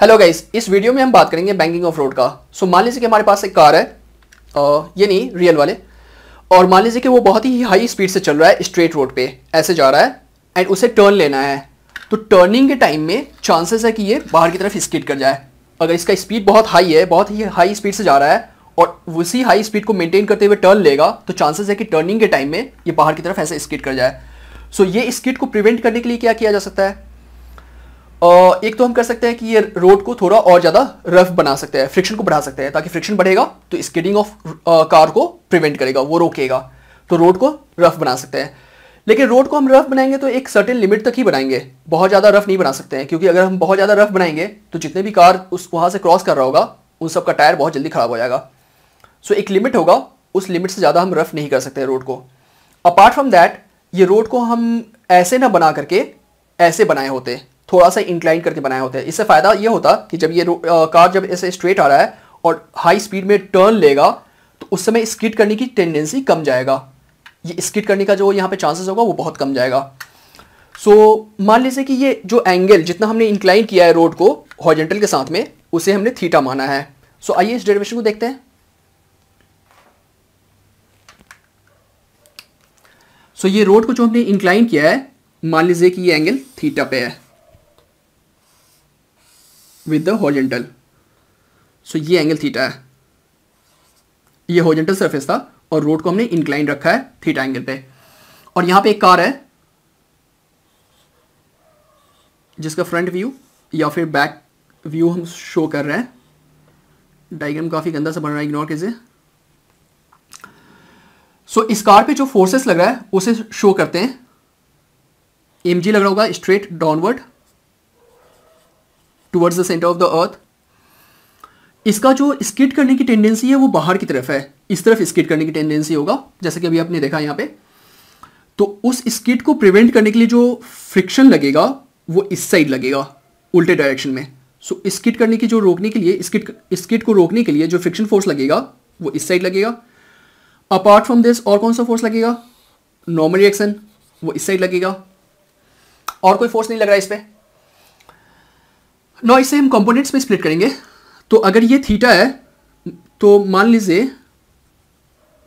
hello guys इस video में हम बात करेंगे बैंकिंग ऑफ रोड का सो मान लीजिए कि हमारे पास एक कार है आ, ये नहीं रियल वाले और मान लीजिए कि वो बहुत ही हाई स्पीड से चल रहा है स्ट्रेट रोड पे ऐसे जा रहा है एंड उसे टर्न लेना है तो टर्निंग के टाइम में चांसेस है कि ये बाहर की तरफ स्किट कर जाए अगर इसका स्पीड बहुत हाई है बहुत ही हाई स्पीड से जा रहा है और उसी हाई स्पीड को मेनटेन करते हुए टर्न लेगा तो चांसेस है कि टर्निंग के टाइम में ये बाहर की तरफ ऐसे स्किट कर जाए सो so, ये स्किट को प्रिवेंट करने के लिए क्या किया जा सकता है एक तो हम कर सकते हैं कि ये रोड को थोड़ा और ज़्यादा रफ बना सकते हैं फ्रिक्शन को बढ़ा सकते हैं ताकि फ्रिक्शन बढ़ेगा तो स्केटिंग ऑफ कार को प्रिवेंट करेगा वो रोकेगा तो रोड को रफ बना सकते हैं लेकिन रोड को हम रफ बनाएंगे तो एक सर्टेन लिमिट तक ही बनाएंगे बहुत ज़्यादा रफ नहीं बना सकते हैं क्योंकि अगर हम बहुत ज़्यादा रफ बनाएंगे तो जितने भी कार उस वहाँ से क्रॉस कर रहा होगा उन सबका टायर बहुत जल्दी ख़राब हो जाएगा सो एक लिमिट होगा उस लिमिट से ज़्यादा हम रफ नहीं कर सकते रोड को अपार्ट फ्रॉम दैट ये रोड को हम ऐसे ना बना करके ऐसे बनाए होते थोड़ा सा इंक्लाइन करके बनाया होता है इससे फ़ायदा ये होता कि जब ये कार जब ऐसे स्ट्रेट आ रहा है और हाई स्पीड में टर्न लेगा तो उस समय स्किट करने की टेंडेंसी कम जाएगा ये स्किट करने का जो यहाँ पे चांसेस होगा वो बहुत कम जाएगा सो so, मान लीजिए कि ये जो एंगल जितना हमने इंक्लाइन किया है रोड को हॉर्जेंटल के साथ में उसे हमने थीटा माना है सो so, आइए इस डेरिवेशन को देखते हैं सो so, ये रोड को जो हमने इंक्लाइन किया है मान लीजिए कि ये एंगल थीटा पे है विद द हॉजेंटल सो ये एंगल थीटा है ये हॉजेंटल सरफेस था और रोड को हमने इंक्लाइन रखा है थीटा एंगल पे और यहां पे एक कार है जिसका फ्रंट व्यू या फिर बैक व्यू हम शो कर रहे हैं डायग्राम काफ़ी गंदा सा बन रहा है इग्नोर कीजिए सो इस कार पे जो फोर्सेस लग रहा है उसे शो करते हैं एम लग रहा होगा straight downward towards the centre of the earth इसका जो स्किट करने की टेंडेंसी है वो बाहर की तरफ है इस तरफ स्किट करने की टेंडेंसी होगा जैसे कि अभी आपने देखा यहाँ पे तो उस स्किट को प्रिवेंट करने के लिए जो फ्रिक्शन लगेगा वो इस साइड लगेगा उल्टे डायरेक्शन में सो so, स्किट करने की जो रोकने के लिए स्किट स्किट को रोकने के लिए जो फ्रिक्शन फोर्स लगेगा वो इस साइड लगेगा अपार्ट फ्रॉम दिस और कौन सा फोर्स लगेगा नॉर्मल रिएक्शन वो इस साइड लगेगा और कोई फोर्स नहीं लग रहा है इस पर नौ इसे हम कंपोनेंट्स में स्प्लिट करेंगे तो अगर ये थीटा है तो मान लीजिए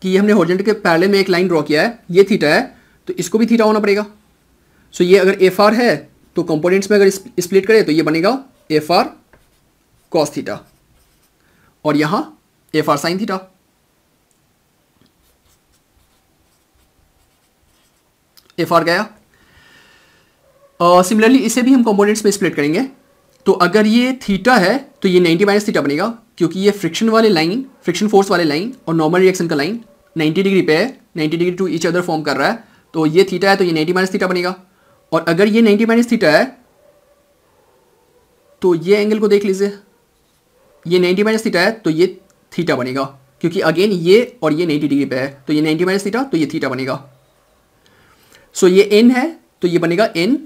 कि हमने हॉर्जेंट के पहले में एक लाइन ड्रॉ किया है ये थीटा है तो इसको भी थीटा होना पड़ेगा सो so ये अगर एफ आर है तो कंपोनेंट्स में अगर स्प्लिट करें तो ये बनेगा एफ आर कॉस थीटा और यहाँ F R sine theta F R गया सिमिलरली uh, इसे भी हम कंपोनेंट्स में स्प्लिट करेंगे तो अगर ये थीटा है तो ये 90 माइनस थीटा बनेगा क्योंकि ये फ्रिक्शन वाले लाइन फ्रिक्शन फोर्स वाले लाइन और नॉर्मल रिएक्शन का लाइन 90 डिग्री पे है 90 degree to each other form कर रहा है तो ये थीटा है तो ये 90 माइनस थीटा बनेगा और अगर ये 90 माइनस थीटा है तो ये एंगल को देख लीजिए ये 90 माइनस थीटा है तो ये थीटा बनेगा क्योंकि अगेन ये और ये 90 डिग्री पे है तो ये 90 माइनस थीटा तो ये थीटा बनेगा सो so ये एन है तो ये बनेगा एन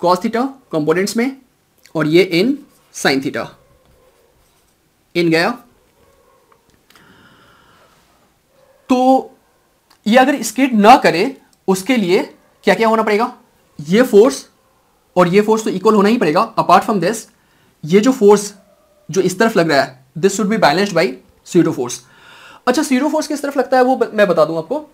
कॉस थीटा कंपोनेंट्स में और ये इन साइन थीटा इन गया तो ये अगर स्केट ना करे उसके लिए क्या क्या होना पड़ेगा ये फोर्स और ये फोर्स तो इक्वल होना ही पड़ेगा अपार्ट फ्रॉम दिस ये जो फोर्स जो इस तरफ लग रहा है this should be balanced by pseudo force अच्छा सीडो फोर्स किस तरफ लगता है वो मैं बता दूं आपको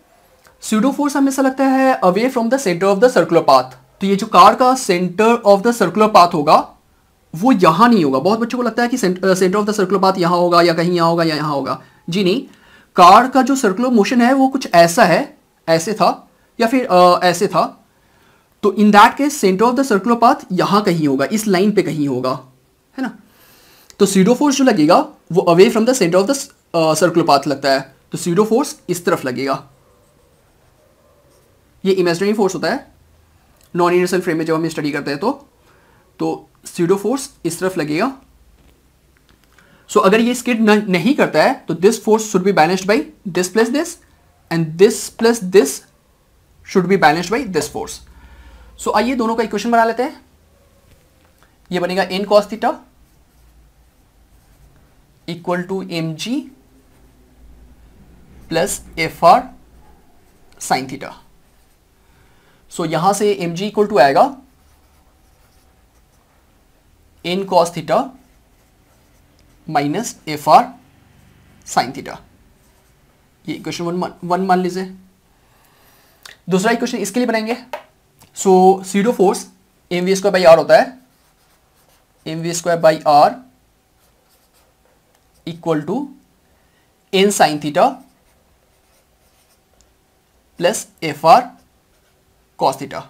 सीडो फोर्स हमेशा लगता है away from the centre of the circular path तो ये जो कार का centre of the circular path होगा वो यहां नहीं होगा बहुत बच्चों को लगता है कि centre of the circular path यहां होगा या कहीं यहां होगा या यहां होगा जी नहीं कार का जो सर्कुलर मोशन है वो कुछ ऐसा है ऐसे था या फिर आ, ऐसे था तो in that case centre of the circular path यहां कहीं होगा इस लाइन पे कहीं होगा है ना तो सीडो फोर्स जो लगेगा वो away from the centre of the circular path लगता है तो सीडो फोर्स इस तरफ लगेगा ये इमेजनरी फोर्स होता है नॉन यूनिवर्सल फ्रेम में जब हम स्टडी करते हैं तो तो सीडो फोर्स इस तरफ लगेगा सो so, अगर ये स्किड नहीं करता है तो this force should be balanced by this plus this and this plus this should be balanced by this force so आइए दोनों का इक्वेशन बना लेते हैं ये बनेगा N cos theta equal to M G plus F R sine theta so यहां से एम जी इक्वल टू आएगा N cos theta minus F R sine theta ये इक्वेशन वन वन मान लीजिए दूसरा इक्वेशन इसके लिए बनाएंगे so pseudo force M V square by R होता है M V square by R equal to N sine theta plus F R cos theta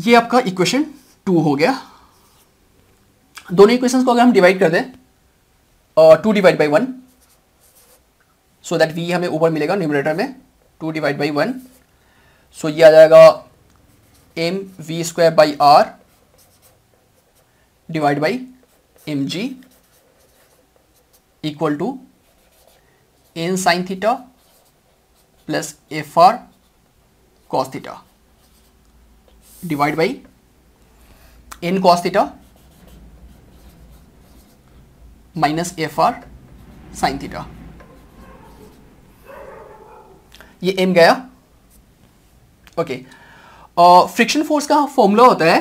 ये आपका इक्वेशन टू हो गया दोनों इक्वेशंस को अगर हम डिवाइड कर दें two divide by one so that we हमें ऊपर मिलेगा न्यूमिनेटर में two divide by one so ये आ जाएगा M V square by R divide by M G equal to N sine theta plus F R cos theta divide by N cos theta minus F R sine theta ये N गया okay friction force का formula होता है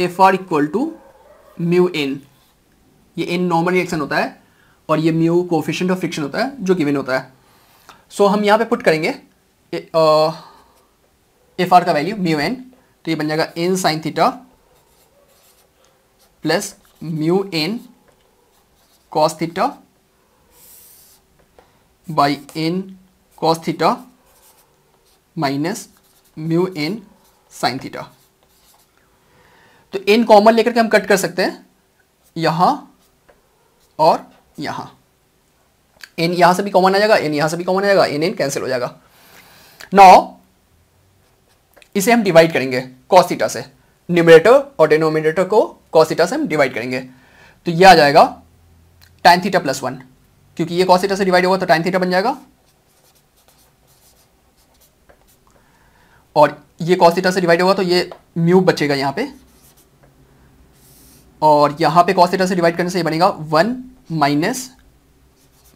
F R equal to mu N ये N normal reaction होता है और ये म्यू कोफिशेंट ऑफ फ्रिक्शन होता है जो गिवन होता है सो so, हम यहां पे पुट करेंगे एफ आर का वैल्यू म्यू एन तो ये बन जाएगा N sine theta plus mu N cos theta by N cos theta minus mu N sine theta तो एन कॉमन लेकर के हम कट कर सकते हैं यहां और यहां एन यहां से भी कॉमन आ जाएगा एन यहां से भी कॉमन आ जाएगा एन एन कैंसिल हो जाएगा नाउ इसे हम डिवाइड करेंगे कॉसिटा से न्यूमिनेटर और डिनोमिनेटर को कॉसिटा से हम डिवाइड करेंगे तो ये आ जाएगा टाइन थीटा प्लस वन क्योंकि ये कॉसिटा से डिवाइड होगा तो टाइन थीटा बन जाएगा और ये कॉसिटा से डिवाइड होगा तो ये म्यू बचेगा यहाँ पे और यहाँ पे कॉसिटा से डिवाइड करने से ये बनेगा one minus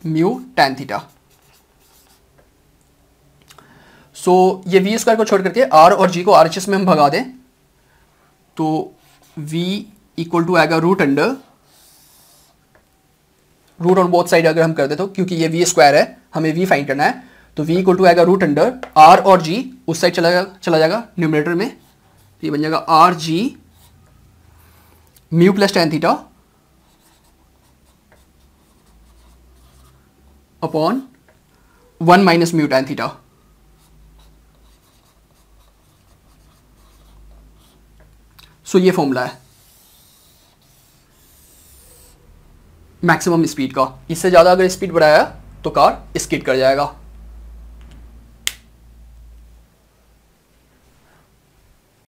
mu tan theta so ये वी स्क्वायर को छोड़ करके आर और जी को आर एच एस में हम भगा दें तो वी इक्वल टू आएगा root under root on both side अगर हम कर दे तो क्योंकि ये वी स्क्वायर है हमें वी फाइंड करना है तो वी इक्वल टू आएगा रूट अंडर आर और जी उस साइड चला जाएगा चला जाएगा न्यूमिनेटर में तो ये बन जाएगा R G mu plus tan theta upon one minus mu tan theta so ये फॉर्मूला है मैक्सिमम स्पीड का इससे ज़्यादा अगर स्पीड बढ़ाया तो कार स्किड कर जाएगा